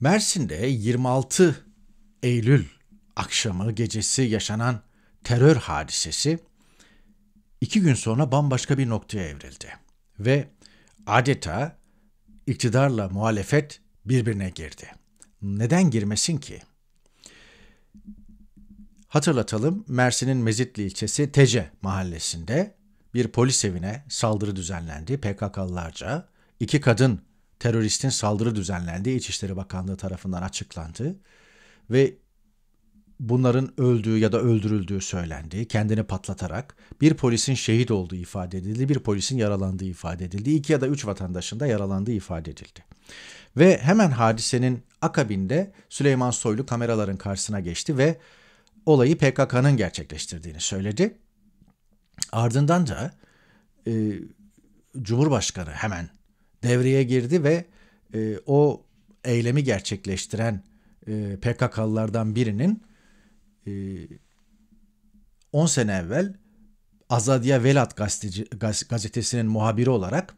Mersin'de 26 Eylül akşamı gecesi yaşanan terör hadisesi iki gün sonra bambaşka bir noktaya evrildi ve adeta iktidarla muhalefet birbirine girdi. Neden girmesin ki? Hatırlatalım Mersin'in Mezitli ilçesi Tece mahallesinde bir polis evine saldırı düzenlendi PKK'lılarca. iki kadın teröristin saldırı düzenlendiği İçişleri Bakanlığı tarafından açıklandı ve bunların öldüğü ya da öldürüldüğü söylendi. Kendini patlatarak bir polisin şehit olduğu ifade edildi, bir polisin yaralandığı ifade edildi. iki ya da üç vatandaşın da yaralandığı ifade edildi. Ve hemen hadisenin akabinde Süleyman Soylu kameraların karşısına geçti ve olayı PKK'nın gerçekleştirdiğini söyledi. Ardından da e, Cumhurbaşkanı hemen devreye girdi ve e, o eylemi gerçekleştiren e, PKK'lılardan birinin e, 10 sene evvel Azadiya Velat gazeteci, gaz, gazetesinin muhabiri olarak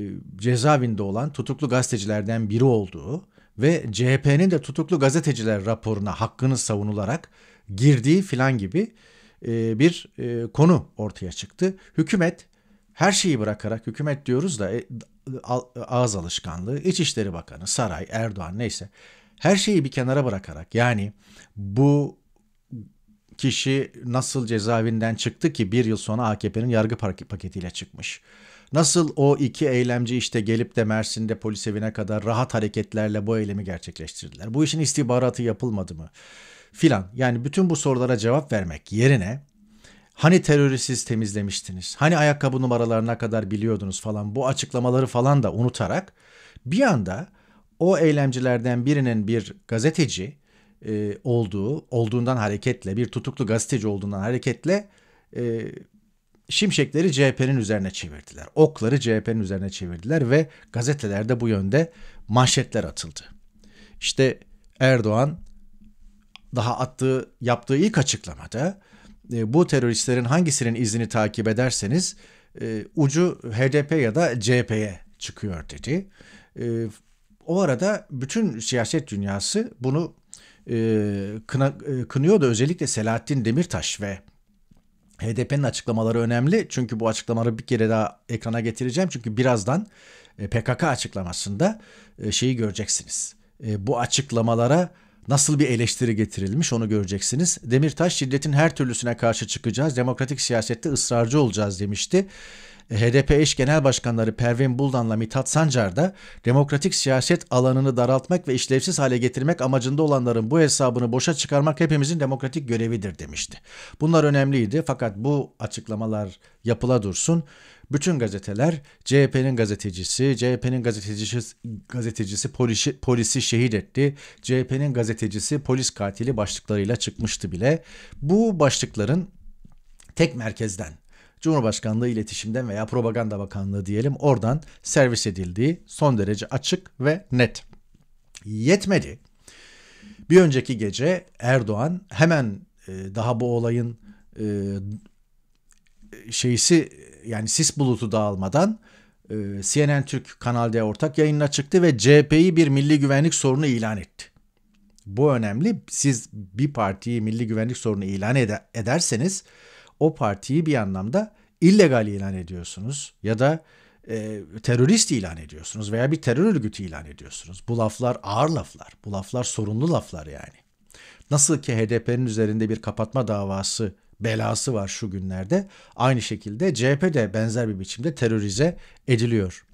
e, cezaevinde olan tutuklu gazetecilerden biri olduğu ve CHP'nin de tutuklu gazeteciler raporuna hakkını savunularak girdiği filan gibi e, bir e, konu ortaya çıktı. Hükümet her şeyi bırakarak hükümet diyoruz da e, ağız alışkanlığı, İçişleri Bakanı, saray, Erdoğan neyse her şeyi bir kenara bırakarak yani bu kişi nasıl cezaevinden çıktı ki bir yıl sonra AKP'nin yargı paketiyle çıkmış. Nasıl o iki eylemci işte gelip de Mersin'de polis evine kadar rahat hareketlerle bu eylemi gerçekleştirdiler. Bu işin istihbaratı yapılmadı mı? Filan yani bütün bu sorulara cevap vermek yerine Hani terörü siz temizlemiştiniz? Hani ayakkabı numaralarına kadar biliyordunuz falan bu açıklamaları falan da unutarak bir anda o eylemcilerden birinin bir gazeteci e, olduğu, olduğundan hareketle bir tutuklu gazeteci olduğundan hareketle e, şimşekleri CHP'nin üzerine çevirdiler. Okları CHP'nin üzerine çevirdiler ve gazetelerde bu yönde manşetler atıldı. İşte Erdoğan daha attığı, yaptığı ilk açıklamada e, bu teröristlerin hangisinin izini takip ederseniz e, ucu HDP ya da CHP'ye çıkıyor dedi. E, o arada bütün siyaset dünyası bunu e, kına, kınıyordu. Özellikle Selahattin Demirtaş ve HDP'nin açıklamaları önemli. Çünkü bu açıklamaları bir kere daha ekrana getireceğim. Çünkü birazdan PKK açıklamasında şeyi göreceksiniz. Bu açıklamalara nasıl bir eleştiri getirilmiş onu göreceksiniz. Demirtaş şiddetin her türlüsüne karşı çıkacağız, demokratik siyasette ısrarcı olacağız demişti. HDP eş genel başkanları Pervin Buldan'la Mithat Sancar da demokratik siyaset alanını daraltmak ve işlevsiz hale getirmek amacında olanların bu hesabını boşa çıkarmak hepimizin demokratik görevidir demişti. Bunlar önemliydi fakat bu açıklamalar yapıla dursun. Bütün gazeteler CHP'nin gazetecisi, CHP'nin gazetecisi, gazetecisi polisi, polisi şehit etti, CHP'nin gazetecisi polis katili başlıklarıyla çıkmıştı bile. Bu başlıkların tek merkezden Cumhurbaşkanlığı iletişimden veya Propaganda Bakanlığı diyelim oradan servis edildiği son derece açık ve net. Yetmedi. Bir önceki gece Erdoğan hemen e, daha bu olayın e, şeysi yani sis bulutu dağılmadan e, CNN Türk Kanal D ortak yayınına çıktı ve CHP'yi bir milli güvenlik sorunu ilan etti. Bu önemli. Siz bir partiyi milli güvenlik sorunu ilan ederseniz o partiyi bir anlamda illegal ilan ediyorsunuz ya da e, terörist ilan ediyorsunuz veya bir terör örgütü ilan ediyorsunuz. Bu laflar ağır laflar. Bu laflar sorunlu laflar yani. Nasıl ki HDP'nin üzerinde bir kapatma davası belası var şu günlerde. Aynı şekilde CHP de benzer bir biçimde terörize ediliyor.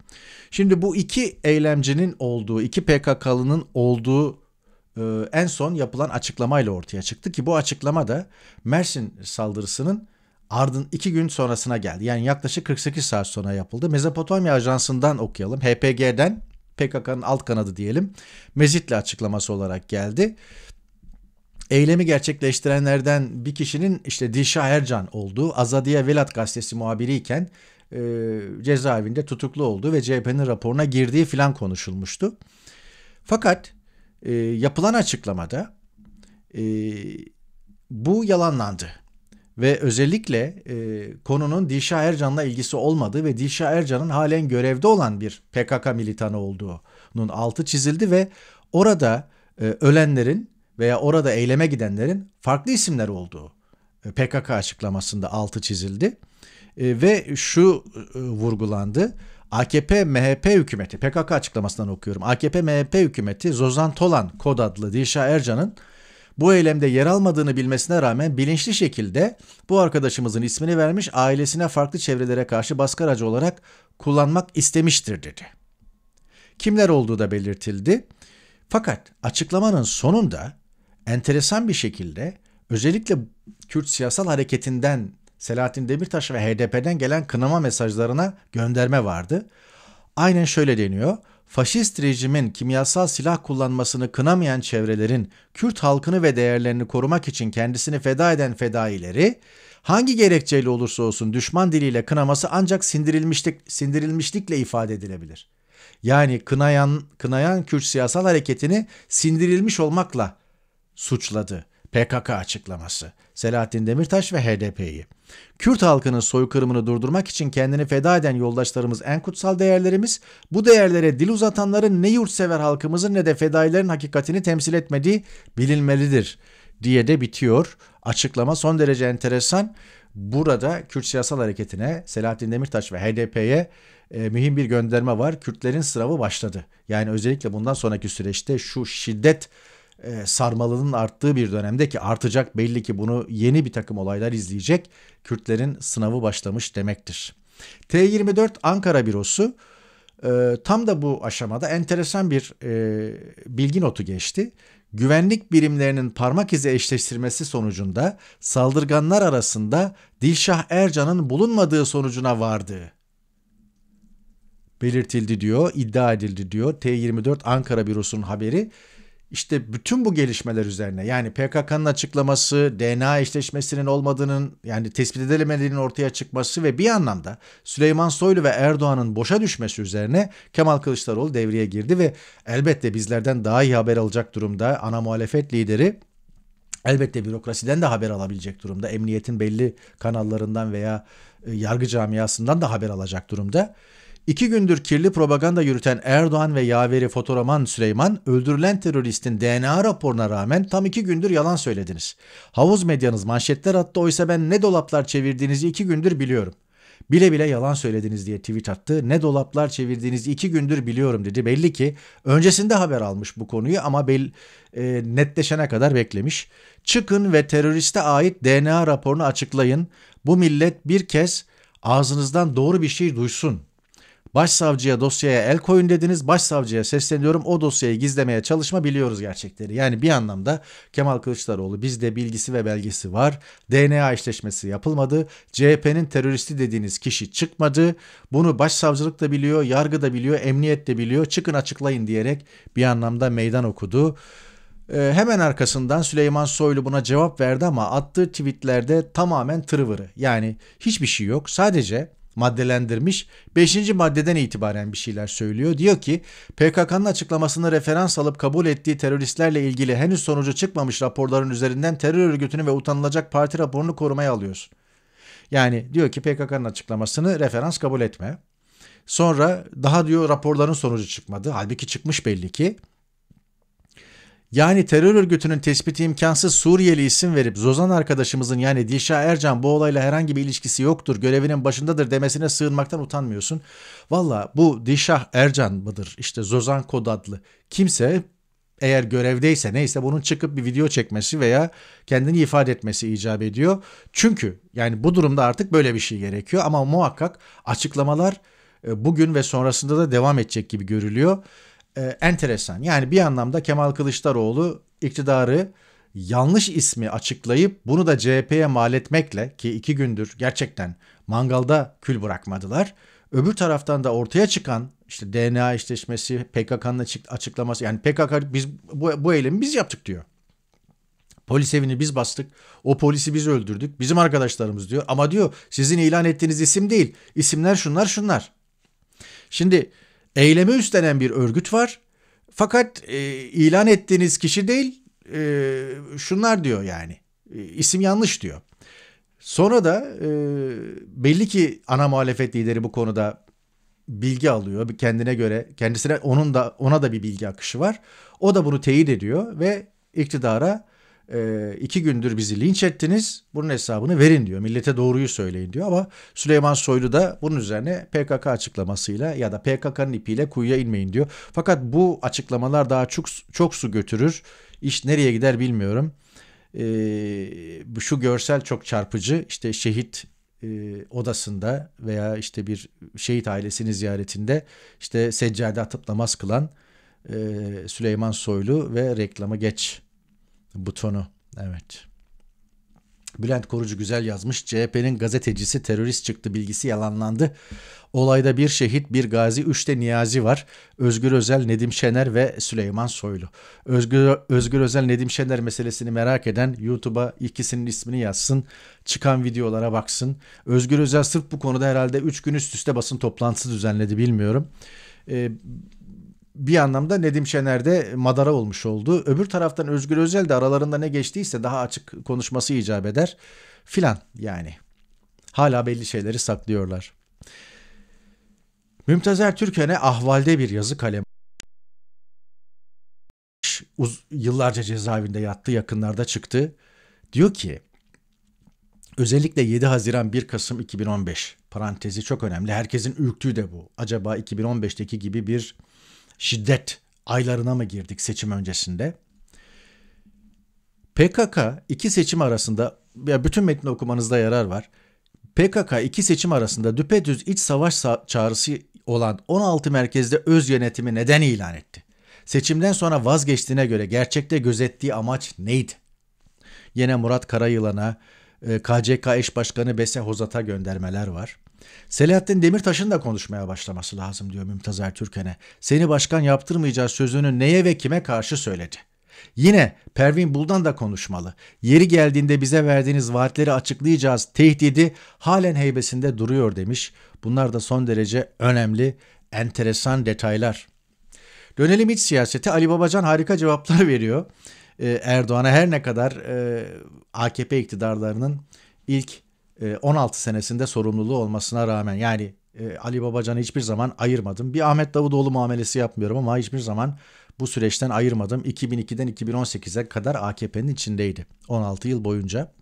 Şimdi bu iki eylemcinin olduğu, iki PKK'lının olduğu e, en son yapılan açıklamayla ortaya çıktı ki bu açıklama da Mersin saldırısının ardın iki gün sonrasına geldi. Yani yaklaşık 48 saat sonra yapıldı. Mezopotamya Ajansı'ndan okuyalım. HPG'den PKK'nın alt kanadı diyelim. Mezitli açıklaması olarak geldi eylemi gerçekleştirenlerden bir kişinin işte Dilşah Ercan olduğu Azadiye Velat gazetesi muhabiriyken e, cezaevinde tutuklu olduğu ve CHP'nin raporuna girdiği filan konuşulmuştu. Fakat e, yapılan açıklamada e, bu yalanlandı ve özellikle e, konunun Dilşah Ercan'la ilgisi olmadığı ve Dilşah Ercan'ın halen görevde olan bir PKK militanı olduğunun altı çizildi ve orada e, ölenlerin veya orada eyleme gidenlerin farklı isimler olduğu e, PKK açıklamasında altı çizildi. E, ve şu e, vurgulandı. AKP MHP hükümeti PKK açıklamasından okuyorum. AKP MHP hükümeti Zozan Tolan kod adlı Dilşah Ercan'ın bu eylemde yer almadığını bilmesine rağmen bilinçli şekilde bu arkadaşımızın ismini vermiş ailesine farklı çevrelere karşı baskı aracı olarak kullanmak istemiştir dedi. Kimler olduğu da belirtildi. Fakat açıklamanın sonunda enteresan bir şekilde özellikle Kürt siyasal hareketinden Selahattin Demirtaş ve HDP'den gelen kınama mesajlarına gönderme vardı. Aynen şöyle deniyor. Faşist rejimin kimyasal silah kullanmasını kınamayan çevrelerin Kürt halkını ve değerlerini korumak için kendisini feda eden fedaileri hangi gerekçeyle olursa olsun düşman diliyle kınaması ancak sindirilmişlik, sindirilmişlikle ifade edilebilir. Yani kınayan, kınayan Kürt siyasal hareketini sindirilmiş olmakla suçladı. PKK açıklaması, Selahattin Demirtaş ve HDP'yi. Kürt halkının soykırımını durdurmak için kendini feda eden yoldaşlarımız en kutsal değerlerimiz, bu değerlere dil uzatanların ne yurtsever halkımızın ne de fedailerin hakikatini temsil etmediği bilinmelidir diye de bitiyor. Açıklama son derece enteresan. Burada Kürt siyasal hareketine Selahattin Demirtaş ve HDP'ye e, mühim bir gönderme var. Kürtlerin sınavı başladı. Yani özellikle bundan sonraki süreçte şu şiddet e, sarmalının arttığı bir dönemde ki artacak belli ki bunu yeni bir takım olaylar izleyecek Kürtlerin sınavı başlamış demektir. T24 Ankara Bürosu e, tam da bu aşamada enteresan bir e, bilgi notu geçti. Güvenlik birimlerinin parmak izi eşleştirmesi sonucunda saldırganlar arasında Dilşah Ercan'ın bulunmadığı sonucuna vardı belirtildi diyor, iddia edildi diyor. T24 Ankara Bürosu'nun haberi işte bütün bu gelişmeler üzerine yani PKK'nın açıklaması, DNA eşleşmesinin olmadığının yani tespit edilemediğinin ortaya çıkması ve bir anlamda Süleyman Soylu ve Erdoğan'ın boşa düşmesi üzerine Kemal Kılıçdaroğlu devreye girdi ve elbette bizlerden daha iyi haber alacak durumda ana muhalefet lideri elbette bürokrasiden de haber alabilecek durumda. Emniyetin belli kanallarından veya e, yargı camiasından da haber alacak durumda. İki gündür kirli propaganda yürüten Erdoğan ve yaveri fotoroman Süleyman öldürülen teröristin DNA raporuna rağmen tam iki gündür yalan söylediniz. Havuz medyanız manşetler attı oysa ben ne dolaplar çevirdiğinizi iki gündür biliyorum. Bile bile yalan söylediniz diye tweet attı. Ne dolaplar çevirdiğinizi iki gündür biliyorum dedi. Belli ki öncesinde haber almış bu konuyu ama bel, e, netleşene kadar beklemiş. Çıkın ve teröriste ait DNA raporunu açıklayın. Bu millet bir kez ağzınızdan doğru bir şey duysun Başsavcıya dosyaya el koyun dediniz. Başsavcıya sesleniyorum. O dosyayı gizlemeye çalışma biliyoruz gerçekleri. Yani bir anlamda Kemal Kılıçdaroğlu bizde bilgisi ve belgesi var. DNA eşleşmesi yapılmadı. CHP'nin teröristi dediğiniz kişi çıkmadı. Bunu başsavcılık da biliyor, yargı da biliyor, emniyet de biliyor. Çıkın açıklayın diyerek bir anlamda meydan okudu. Ee, hemen arkasından Süleyman Soylu buna cevap verdi ama attığı tweetlerde tamamen tırıvırı. Yani hiçbir şey yok. Sadece maddelendirmiş. Beşinci maddeden itibaren bir şeyler söylüyor. Diyor ki PKK'nın açıklamasını referans alıp kabul ettiği teröristlerle ilgili henüz sonucu çıkmamış raporların üzerinden terör örgütünü ve utanılacak parti raporunu korumaya alıyoruz. Yani diyor ki PKK'nın açıklamasını referans kabul etme. Sonra daha diyor raporların sonucu çıkmadı. Halbuki çıkmış belli ki. Yani terör örgütünün tespiti imkansız Suriyeli isim verip Zozan arkadaşımızın yani Dilşah Ercan bu olayla herhangi bir ilişkisi yoktur, görevinin başındadır demesine sığınmaktan utanmıyorsun. Valla bu Dilşah Ercan mıdır işte Zozan kod adlı kimse eğer görevdeyse neyse bunun çıkıp bir video çekmesi veya kendini ifade etmesi icap ediyor. Çünkü yani bu durumda artık böyle bir şey gerekiyor ama muhakkak açıklamalar e, bugün ve sonrasında da devam edecek gibi görülüyor e, enteresan. Yani bir anlamda Kemal Kılıçdaroğlu iktidarı yanlış ismi açıklayıp bunu da CHP'ye mal etmekle ki iki gündür gerçekten mangalda kül bırakmadılar. Öbür taraftan da ortaya çıkan işte DNA işleşmesi PKK'nın açıklaması yani PKK biz bu, bu eylemi biz yaptık diyor. Polis evini biz bastık. O polisi biz öldürdük. Bizim arkadaşlarımız diyor. Ama diyor sizin ilan ettiğiniz isim değil. İsimler şunlar şunlar. Şimdi eyleme üstlenen bir örgüt var. Fakat e, ilan ettiğiniz kişi değil e, şunlar diyor yani e, isim yanlış diyor. Sonra da e, belli ki ana muhalefet lideri bu konuda bilgi alıyor kendine göre kendisine onun da ona da bir bilgi akışı var. O da bunu teyit ediyor ve iktidara e, iki gündür bizi linç ettiniz bunun hesabını verin diyor. Millete doğruyu söyleyin diyor ama Süleyman Soylu da bunun üzerine PKK açıklamasıyla ya da PKK'nın ipiyle kuyuya inmeyin diyor. Fakat bu açıklamalar daha çok, çok su götürür. İş nereye gider bilmiyorum. E, şu görsel çok çarpıcı İşte şehit e, odasında veya işte bir şehit ailesini ziyaretinde işte seccade atıp namaz kılan e, Süleyman Soylu ve reklama geç butonu. Evet. Bülent Korucu güzel yazmış. CHP'nin gazetecisi terörist çıktı bilgisi yalanlandı. Olayda bir şehit, bir gazi, üç de niyazi var. Özgür Özel, Nedim Şener ve Süleyman Soylu. Özgür, Özgür Özel, Nedim Şener meselesini merak eden YouTube'a ikisinin ismini yazsın. Çıkan videolara baksın. Özgür Özel sırf bu konuda herhalde üç gün üst üste basın toplantısı düzenledi bilmiyorum. Ee, bir anlamda Nedim Şener de madara olmuş oldu. Öbür taraftan Özgür Özel de aralarında ne geçtiyse daha açık konuşması icap eder filan yani. Hala belli şeyleri saklıyorlar. Mümtazer Türken'e ahvalde bir yazı kalem Uz- yıllarca cezaevinde yattı, yakınlarda çıktı. Diyor ki özellikle 7 Haziran 1 Kasım 2015 parantezi çok önemli. Herkesin ürktüğü de bu. Acaba 2015'teki gibi bir şiddet aylarına mı girdik seçim öncesinde? PKK iki seçim arasında ya bütün metni okumanızda yarar var. PKK iki seçim arasında düpedüz iç savaş çağrısı olan 16 merkezde öz yönetimi neden ilan etti? Seçimden sonra vazgeçtiğine göre gerçekte gözettiği amaç neydi? Yine Murat Karayılan'a KCK e, eş başkanı Bese Hozat'a göndermeler var. Selahattin Demirtaş'ın da konuşmaya başlaması lazım diyor Mümtaz Ertürk'e. Seni başkan yaptırmayacağız sözünü neye ve kime karşı söyledi? Yine Pervin Buldan da konuşmalı. Yeri geldiğinde bize verdiğiniz vaatleri açıklayacağız. Tehdidi halen heybesinde duruyor demiş. Bunlar da son derece önemli, enteresan detaylar. Dönelim iç siyasete. Ali Babacan harika cevaplar veriyor. Ee, Erdoğan'a her ne kadar e, AKP iktidarlarının ilk 16 e, senesinde sorumluluğu olmasına rağmen yani e, Ali Babacan'ı hiçbir zaman ayırmadım. Bir Ahmet Davutoğlu muamelesi yapmıyorum ama hiçbir zaman bu süreçten ayırmadım. 2002'den 2018'e kadar AKP'nin içindeydi 16 yıl boyunca.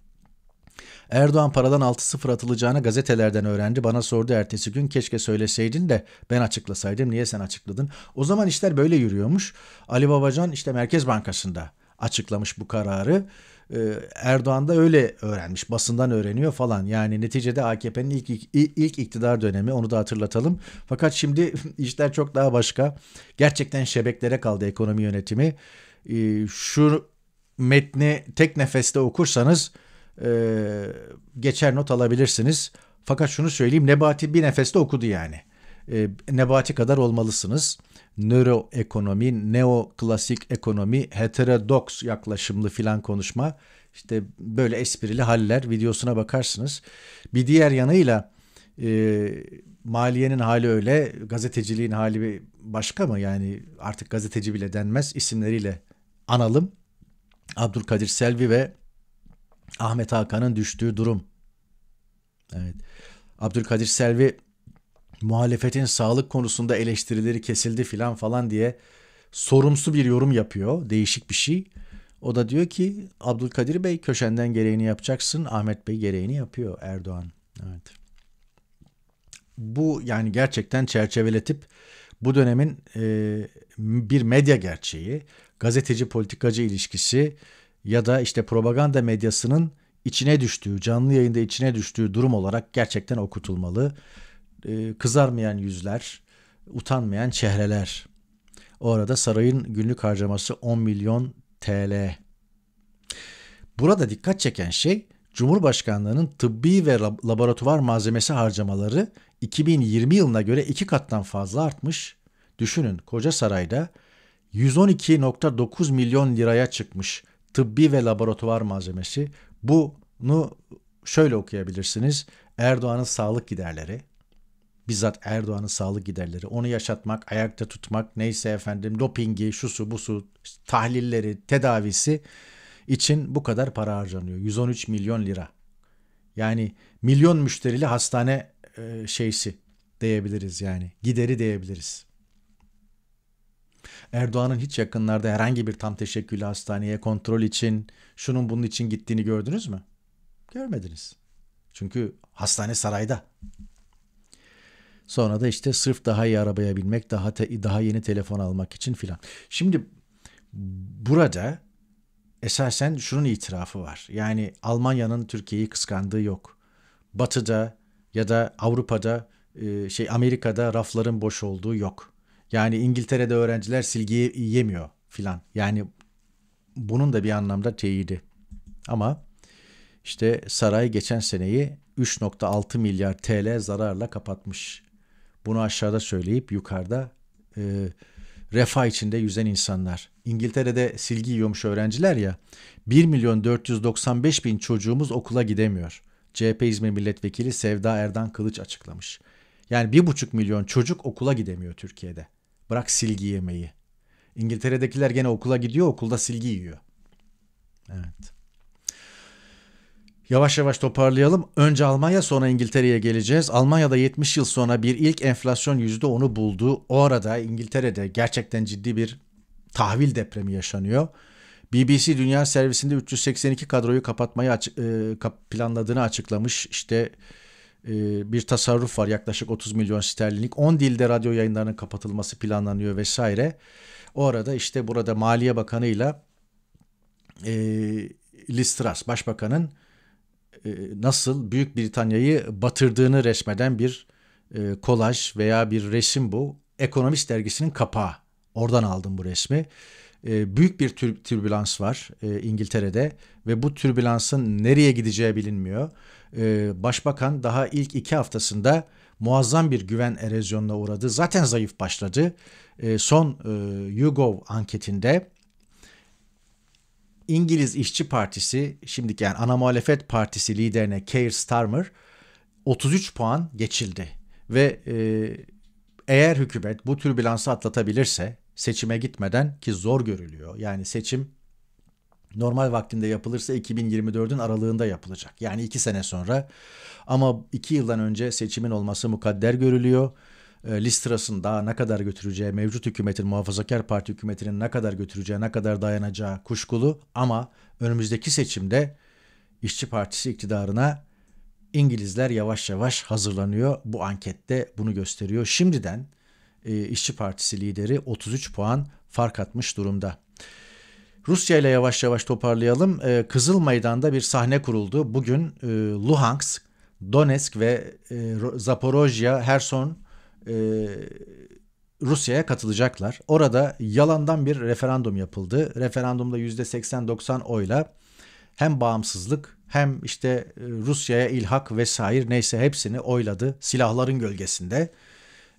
Erdoğan paradan 6-0 atılacağını gazetelerden öğrendi. Bana sordu ertesi gün keşke söyleseydin de ben açıklasaydım. Niye sen açıkladın? O zaman işler böyle yürüyormuş. Ali Babacan işte Merkez Bankası'nda açıklamış bu kararı. Ee, Erdoğan da öyle öğrenmiş. Basından öğreniyor falan. Yani neticede AKP'nin ilk, ilk, ilk iktidar dönemi onu da hatırlatalım. Fakat şimdi işler çok daha başka. Gerçekten şebeklere kaldı ekonomi yönetimi. Ee, şu metni tek nefeste okursanız e, geçer not alabilirsiniz. Fakat şunu söyleyeyim Nebati bir nefeste okudu yani. Ee, Nebati kadar olmalısınız nöroekonomi, neoklasik ekonomi, heterodoks yaklaşımlı filan konuşma. İşte böyle esprili haller videosuna bakarsınız. Bir diğer yanıyla e, maliyenin hali öyle, gazeteciliğin hali başka mı? Yani artık gazeteci bile denmez isimleriyle analım. Abdülkadir Selvi ve Ahmet Hakan'ın düştüğü durum. Evet. Abdülkadir Selvi muhalefetin sağlık konusunda eleştirileri kesildi filan falan diye sorumsu bir yorum yapıyor. Değişik bir şey. O da diyor ki Abdülkadir Bey köşenden gereğini yapacaksın. Ahmet Bey gereğini yapıyor Erdoğan. Evet. Bu yani gerçekten çerçeveletip bu dönemin e, bir medya gerçeği, gazeteci politikacı ilişkisi ya da işte propaganda medyasının içine düştüğü, canlı yayında içine düştüğü durum olarak gerçekten okutulmalı. E, kızarmayan yüzler, utanmayan çehreler. O arada sarayın günlük harcaması 10 milyon TL. Burada dikkat çeken şey Cumhurbaşkanlığının tıbbi ve laboratuvar malzemesi harcamaları 2020 yılına göre iki kattan fazla artmış. Düşünün koca sarayda 112.9 milyon liraya çıkmış tıbbi ve laboratuvar malzemesi. Bunu şöyle okuyabilirsiniz. Erdoğan'ın sağlık giderleri bizzat Erdoğan'ın sağlık giderleri, onu yaşatmak, ayakta tutmak, neyse efendim dopingi, şusu busu, tahlilleri, tedavisi için bu kadar para harcanıyor. 113 milyon lira. Yani milyon müşterili hastane e, şeysi diyebiliriz yani. Gideri diyebiliriz. Erdoğan'ın hiç yakınlarda herhangi bir tam teşekküllü hastaneye kontrol için şunun bunun için gittiğini gördünüz mü? Görmediniz. Çünkü hastane sarayda. Sonra da işte sırf daha iyi arabaya binmek, daha te, daha yeni telefon almak için filan. Şimdi burada esasen şunun itirafı var. Yani Almanya'nın Türkiye'yi kıskandığı yok. Batı'da ya da Avrupa'da e, şey Amerika'da rafların boş olduğu yok. Yani İngiltere'de öğrenciler silgiyi yemiyor filan. Yani bunun da bir anlamda teyidi. Ama işte saray geçen seneyi 3.6 milyar TL zararla kapatmış. Bunu aşağıda söyleyip yukarıda e, refah içinde yüzen insanlar. İngiltere'de silgi yiyormuş öğrenciler ya. 1 milyon 495 bin çocuğumuz okula gidemiyor. CHP İzmir Milletvekili Sevda Erdan Kılıç açıklamış. Yani 1,5 milyon çocuk okula gidemiyor Türkiye'de. Bırak silgi yemeyi. İngiltere'dekiler gene okula gidiyor, okulda silgi yiyor. Evet. Yavaş yavaş toparlayalım. Önce Almanya sonra İngiltere'ye geleceğiz. Almanya'da 70 yıl sonra bir ilk enflasyon %10'u buldu. O arada İngiltere'de gerçekten ciddi bir tahvil depremi yaşanıyor. BBC Dünya Servisi'nde 382 kadroyu kapatmayı açık, e, planladığını açıklamış. İşte e, bir tasarruf var yaklaşık 30 milyon sterlinlik. 10 dilde radyo yayınlarının kapatılması planlanıyor vesaire. O arada işte burada Maliye Bakanı ile Liz Başbakan'ın e, nasıl Büyük Britanya'yı batırdığını resmeden bir e, kolaj veya bir resim bu. Ekonomist dergisinin kapağı. Oradan aldım bu resmi. E, büyük bir türbülans var İngiltere'de ve bu türbülansın nereye gideceği bilinmiyor. Başbakan daha ilk iki haftasında muazzam bir güven erozyonuna uğradı. Zaten zayıf başladı. Son YouGov anketinde İngiliz İşçi Partisi şimdiki yani ana muhalefet partisi liderine Keir Starmer 33 puan geçildi. Ve e, eğer hükümet bu tür bilansı atlatabilirse seçime gitmeden ki zor görülüyor. Yani seçim normal vaktinde yapılırsa 2024'ün aralığında yapılacak. Yani iki sene sonra ama iki yıldan önce seçimin olması mukadder görülüyor. E, Listras'ın daha ne kadar götüreceği, mevcut hükümetin, muhafazakar parti hükümetinin ne kadar götüreceği, ne kadar dayanacağı kuşkulu ama önümüzdeki seçimde İşçi Partisi iktidarına İngilizler yavaş yavaş hazırlanıyor. Bu ankette bunu gösteriyor. Şimdiden e, İşçi Partisi lideri 33 puan fark atmış durumda. Rusya ile yavaş yavaş toparlayalım. E, Kızıl Meydan'da bir sahne kuruldu. Bugün e, Luhansk, Donetsk ve e, Zaporojya, Herson e, Rusya'ya katılacaklar. Orada yalandan bir referandum yapıldı. Referandumda %80-90 oyla hem bağımsızlık hem işte e, Rusya'ya ilhak vesaire neyse hepsini oyladı silahların gölgesinde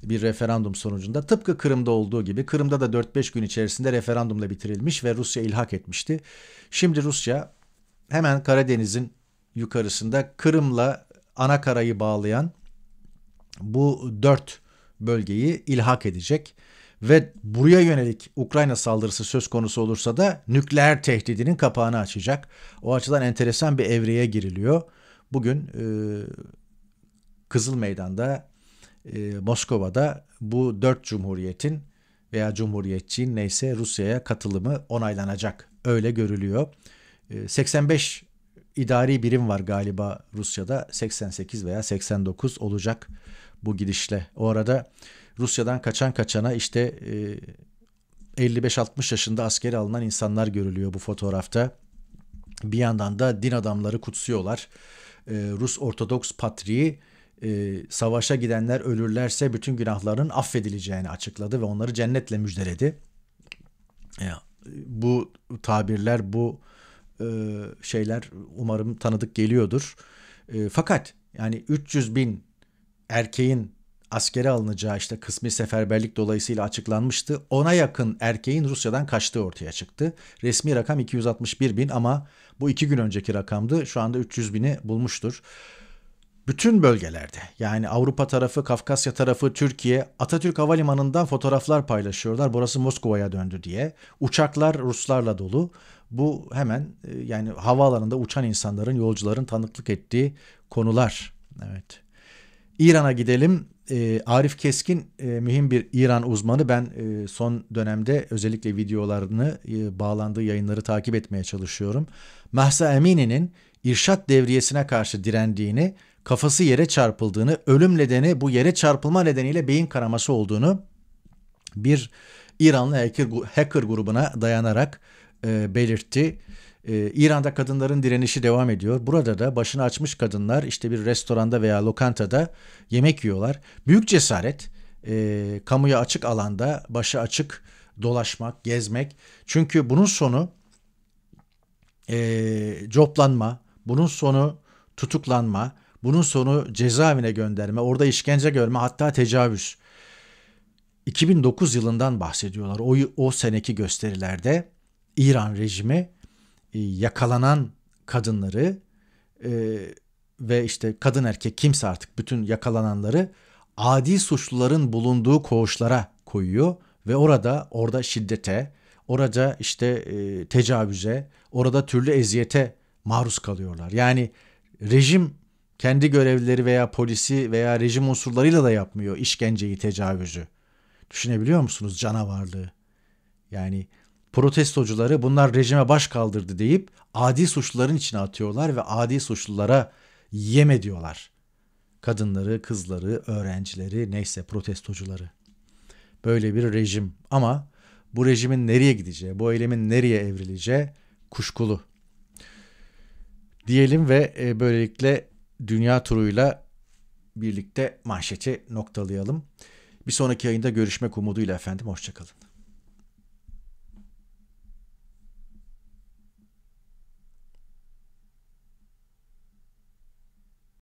bir referandum sonucunda tıpkı Kırım'da olduğu gibi Kırım'da da 4-5 gün içerisinde referandumla bitirilmiş ve Rusya ilhak etmişti. Şimdi Rusya hemen Karadeniz'in yukarısında Kırım'la Anakara'yı bağlayan bu dört bölgeyi ilhak edecek ve buraya yönelik Ukrayna saldırısı söz konusu olursa da nükleer tehdidinin kapağını açacak. O açıdan enteresan bir evreye giriliyor. Bugün e, Kızıl Meydan'da e, Moskova'da bu dört cumhuriyetin veya cumhuriyetçinin neyse Rusya'ya katılımı onaylanacak. Öyle görülüyor. E, 85 idari birim var galiba Rusya'da 88 veya 89 olacak bu gidişle. O arada Rusya'dan kaçan kaçana işte e, 55-60 yaşında askeri alınan insanlar görülüyor bu fotoğrafta. Bir yandan da din adamları kutsuyorlar. E, Rus Ortodoks Patriği e, savaşa gidenler ölürlerse bütün günahların affedileceğini açıkladı ve onları cennetle müjdeledi. E, bu tabirler, bu e, şeyler umarım tanıdık geliyordur. E, fakat yani 300 bin erkeğin askere alınacağı işte kısmi seferberlik dolayısıyla açıklanmıştı. Ona yakın erkeğin Rusya'dan kaçtığı ortaya çıktı. Resmi rakam 261 bin ama bu iki gün önceki rakamdı. Şu anda 300 bini bulmuştur. Bütün bölgelerde yani Avrupa tarafı, Kafkasya tarafı, Türkiye Atatürk Havalimanı'ndan fotoğraflar paylaşıyorlar. Burası Moskova'ya döndü diye. Uçaklar Ruslarla dolu. Bu hemen e, yani havaalanında uçan insanların, yolcuların tanıklık ettiği konular. Evet. İran'a gidelim. E, Arif Keskin e, mühim bir İran uzmanı. Ben e, son dönemde özellikle videolarını e, bağlandığı yayınları takip etmeye çalışıyorum. Mahsa Emini'nin irşat devriyesine karşı direndiğini, kafası yere çarpıldığını, ölüm nedeni bu yere çarpılma nedeniyle beyin kanaması olduğunu bir İranlı hacker, hacker grubuna dayanarak e, belirtti. Ee, İran'da kadınların direnişi devam ediyor. Burada da başını açmış kadınlar işte bir restoranda veya lokantada yemek yiyorlar. Büyük cesaret e, kamuya açık alanda başı açık dolaşmak, gezmek. Çünkü bunun sonu e, coplanma, bunun sonu tutuklanma, bunun sonu cezaevine gönderme, orada işkence görme hatta tecavüz. 2009 yılından bahsediyorlar. O, o seneki gösterilerde İran rejimi e, yakalanan kadınları e, ve işte kadın erkek kimse artık bütün yakalananları adi suçluların bulunduğu koğuşlara koyuyor ve orada orada şiddete, orada işte e, tecavüze, orada türlü eziyete maruz kalıyorlar. Yani rejim kendi görevlileri veya polisi veya rejim unsurlarıyla da yapmıyor işkenceyi, tecavüzü. Düşünebiliyor musunuz canavarlığı? Yani protestocuları bunlar rejime baş kaldırdı deyip adi suçluların içine atıyorlar ve adi suçlulara yem ediyorlar. Kadınları, kızları, öğrencileri, neyse protestocuları. Böyle bir rejim ama bu rejimin nereye gideceği, bu eylemin nereye evrileceği kuşkulu. Diyelim ve e, böylelikle dünya turuyla birlikte manşeti noktalayalım. Bir sonraki yayında görüşmek umuduyla efendim. Hoşçakalın.